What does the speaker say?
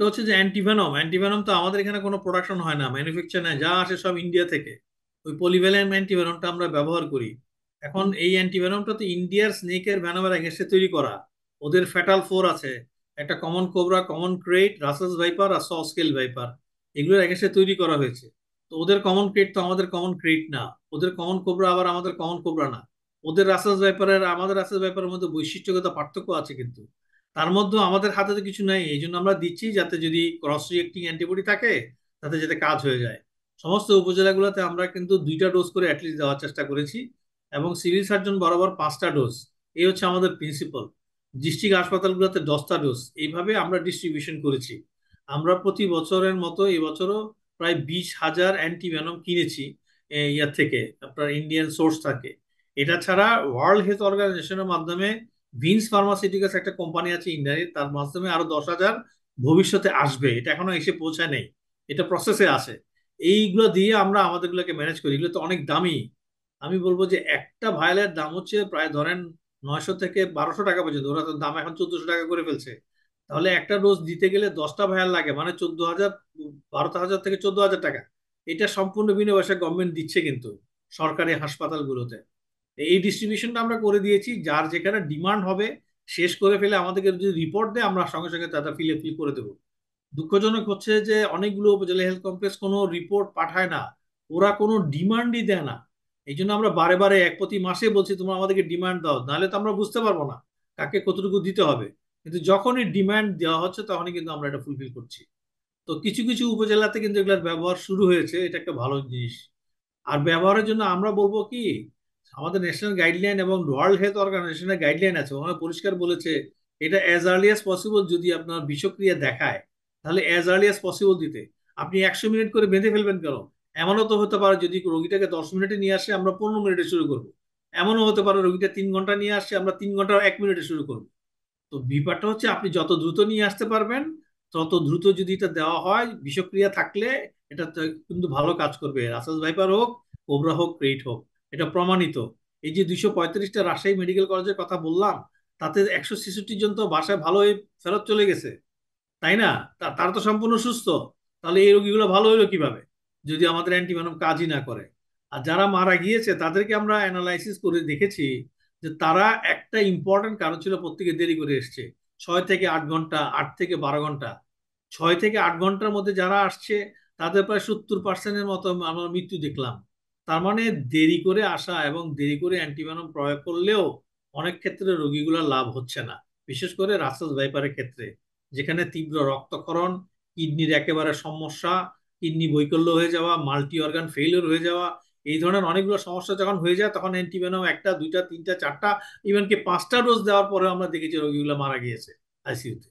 একটা হচ্ছে যে অ্যান্টিভেনম অ্যান্টিভেনম তো আমাদের এখানে কোনো প্রোডাকশন হয় না ম্যানুফ্যাকচার নেয় যা আসে সব ইন্ডিয়া থেকে ওই পলিভেলাম অ্যান্টিভেনমটা আমরা ব্যবহার করি এখন এই অ্যান্টিভেনমটা তো ইন্ডিয়ার স্নেকের ভ্যানোভার এগেস্টে তৈরি করা ওদের ফ্যাটাল ফোর আছে একটা common cobra common krait Russell's viper আর সস্কেল ভাইপার এগুলোর এগেস্টে তৈরি করা হয়েছে তো ওদের কমন ক্রেট তো আমাদের কমন ক্রেট না ওদের কমন কোবরা আবার আমাদের কমন কোবরা না ওদের রাসেলস ভাইপারের আমাদের রাসেলস ভাইপারের মধ্যে বৈশিষ্ট্যগত পার্থক্য আছে কিন্তু তার মধ্যেও আমাদের হাতে তো কিছু নাই এই জন্য আমরা দিচ্ছি যাতে যদি ক্রস রিয়েক্টিং অ্যান্টিবডি থাকে তাতে যাতে কাজ হয়ে যায় সমস্ত উপজেলাগুলোতে আমরা কিন্তু দুইটা ডোজ করে অ্যাটলিস্ট দেওয়ার চেষ্টা করেছি এবং সিভিল সার্জন বরাবর পাঁচটা ডোজ এই হচ্ছে আমাদের প্রিন্সিপাল ডিস্ট্রিক্ট হাসপাতালগুলোতে দশটা ডোজ এইভাবে আমরা ডিস্ট্রিবিউশন করেছি আমরা প্রতি বছরের মতো এবছরও প্রায় বিশ হাজার অ্যান্টিভেনম কিনেছি ইয়ার থেকে আপনার ইন্ডিয়ান সোর্স থাকে এটা ছাড়া ওয়ার্ল্ড হেলথ অর্গানাইজেশনের মাধ্যমে ভিন্স ফার্মাসিউটিক্যালস একটা কোম্পানি আছে ইন্ডিয়ায় তার মাধ্যমে আরো দশ হাজার ভবিষ্যতে আসবে এটা এখনো এসে পৌঁছায় নেই এটা প্রসেসে আছে এইগুলো দিয়ে আমরা আমাদেরগুলোকে ম্যানেজ করি এগুলো তো অনেক দামি আমি বলবো যে একটা ভায়ালের দাম হচ্ছে প্রায় ধরেন নয়শো থেকে বারোশো টাকা পর্যন্ত ওরা তো দাম এখন চোদ্দশো টাকা করে ফেলছে তাহলে একটা ডোজ দিতে গেলে দশটা ভায়াল লাগে মানে চোদ্দ হাজার বারো হাজার থেকে চোদ্দ হাজার টাকা এটা সম্পূর্ণ বিনা পয়সা গভর্নমেন্ট দিচ্ছে কিন্তু সরকারি হাসপাতালগুলোতে এই ডিস্ট্রিবিউশনটা আমরা করে দিয়েছি যার যেখানে ডিমান্ড হবে শেষ করে ফেলে আমাদেরকে যদি রিপোর্ট দেয় আমরা সঙ্গে সঙ্গে তাদের ফিলে ফিল করে দেবো দুঃখজনক হচ্ছে যে অনেকগুলো উপজেলা হেলথ কমপ্লেক্স কোনো রিপোর্ট পাঠায় না ওরা কোনো ডিমান্ডই দেয় না এই জন্য আমরা বারে বারে এক প্রতি মাসে বলছি তোমরা আমাদেরকে ডিমান্ড দাও নাহলে তো আমরা বুঝতে পারবো না কাকে কতটুকু দিতে হবে কিন্তু যখনই ডিমান্ড দেওয়া হচ্ছে তখনই কিন্তু আমরা এটা ফুলফিল করছি তো কিছু কিছু উপজেলাতে কিন্তু এগুলোর ব্যবহার শুরু হয়েছে এটা একটা ভালো জিনিস আর ব্যবহারের জন্য আমরা বলবো কি আমাদের ন্যাশনাল গাইডলাইন এবং ওয়ার্ল্ড হেলথ অর্গানাইজেশনের গাইডলাইন আছে ওখানে পরিষ্কার বলেছে এটা অ্যাজ আর্লি অ্যাজ পসিবল যদি আপনার বিষক্রিয়া দেখায় তাহলে অ্যাজ আর্লি অ্যাজ পসিবল দিতে আপনি একশো মিনিট করে বেঁধে ফেলবেন কেন এমনও তো হতে পারে যদি রোগীটাকে দশ মিনিটে নিয়ে আসে আমরা পনেরো মিনিটে শুরু করব এমনও হতে পারে রোগীটা তিন ঘন্টা নিয়ে আসছে আমরা তিন ঘন্টা এক মিনিটে শুরু করব তো ব্যাপারটা হচ্ছে আপনি যত দ্রুত নিয়ে আসতে পারবেন তত দ্রুত যদি এটা দেওয়া হয় বিষক্রিয়া থাকলে এটা কিন্তু ভালো কাজ করবে রাসাস ভাইপার হোক কোবরা হোক পেইট হোক এটা প্রমাণিত এই যে দুইশো পঁয়ত্রিশটা রাজশাহী মেডিকেল কলেজের কথা বললাম তাতে একশো ছেষট্টি জন তো বাসায় ভালো হয়ে ফেরত চলে গেছে তাই না তারা তো সম্পূর্ণ সুস্থ তাহলে এই রোগীগুলো ভালো হইলো কিভাবে যদি আমাদের অ্যান্টিভেনম কাজই না করে আর যারা মারা গিয়েছে তাদেরকে আমরা অ্যানালাইসিস করে দেখেছি যে তারা একটা ইম্পর্টেন্ট কারণ ছিল প্রত্যেকে দেরি করে এসছে ছয় থেকে আট ঘন্টা আট থেকে বারো ঘন্টা ছয় থেকে আট ঘন্টার মধ্যে যারা আসছে তাদের প্রায় সত্তর পার্সেন্টের মতো আমরা মৃত্যু দেখলাম তার মানে দেরি করে আসা এবং দেরি করে অ্যান্টিভেনম প্রয়োগ করলেও অনেক ক্ষেত্রে রোগীগুলা লাভ হচ্ছে না বিশেষ করে রাসেল ভাইপারের ক্ষেত্রে যেখানে তীব্র রক্তকরণ কিডনির একেবারে সমস্যা কিডনি বৈকল্য হয়ে যাওয়া মাল্টি অর্গান ফেইলিওর হয়ে যাওয়া এই ধরনের অনেকগুলো সমস্যা যখন হয়ে যায় তখন অ্যান্টিভেনম একটা দুইটা তিনটা চারটা ইভেনকি পাঁচটা ডোজ দেওয়ার পরে আমরা দেখেছি রোগীগুলো মারা গিয়েছে আইসিউতে